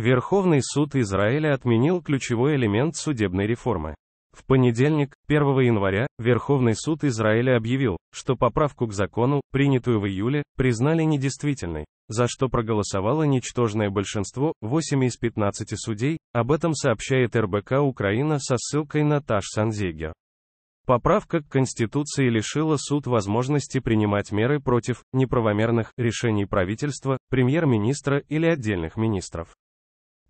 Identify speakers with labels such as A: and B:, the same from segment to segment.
A: Верховный суд Израиля отменил ключевой элемент судебной реформы. В понедельник, 1 января, Верховный суд Израиля объявил, что поправку к закону, принятую в июле, признали недействительной, за что проголосовало ничтожное большинство, 8 из 15 судей, об этом сообщает РБК Украина со ссылкой на Таш Санзегио. Поправка к Конституции лишила суд возможности принимать меры против неправомерных решений правительства, премьер-министра или отдельных министров.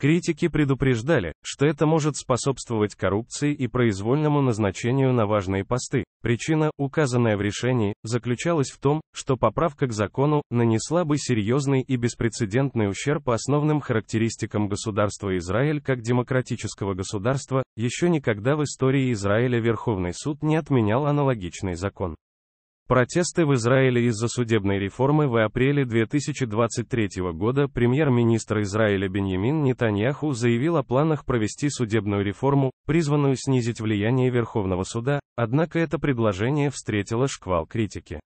A: Критики предупреждали, что это может способствовать коррупции и произвольному назначению на важные посты. Причина, указанная в решении, заключалась в том, что поправка к закону нанесла бы серьезный и беспрецедентный ущерб основным характеристикам государства Израиль как демократического государства, еще никогда в истории Израиля Верховный суд не отменял аналогичный закон. Протесты в Израиле из-за судебной реформы в апреле 2023 года премьер-министр Израиля Беньямин Нетаньяху заявил о планах провести судебную реформу, призванную снизить влияние Верховного суда, однако это предложение встретило шквал критики.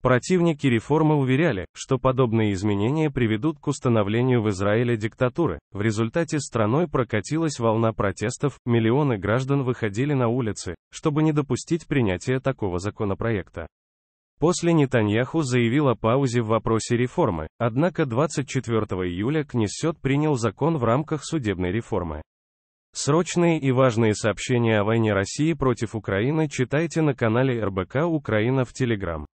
A: Противники реформы уверяли, что подобные изменения приведут к установлению в Израиле диктатуры. В результате страной прокатилась волна протестов, миллионы граждан выходили на улицы, чтобы не допустить принятия такого законопроекта. После Нетаньяху заявил о паузе в вопросе реформы, однако 24 июля Кнессет принял закон в рамках судебной реформы. Срочные и важные сообщения о войне России против Украины читайте на канале РБК Украина в Телеграм.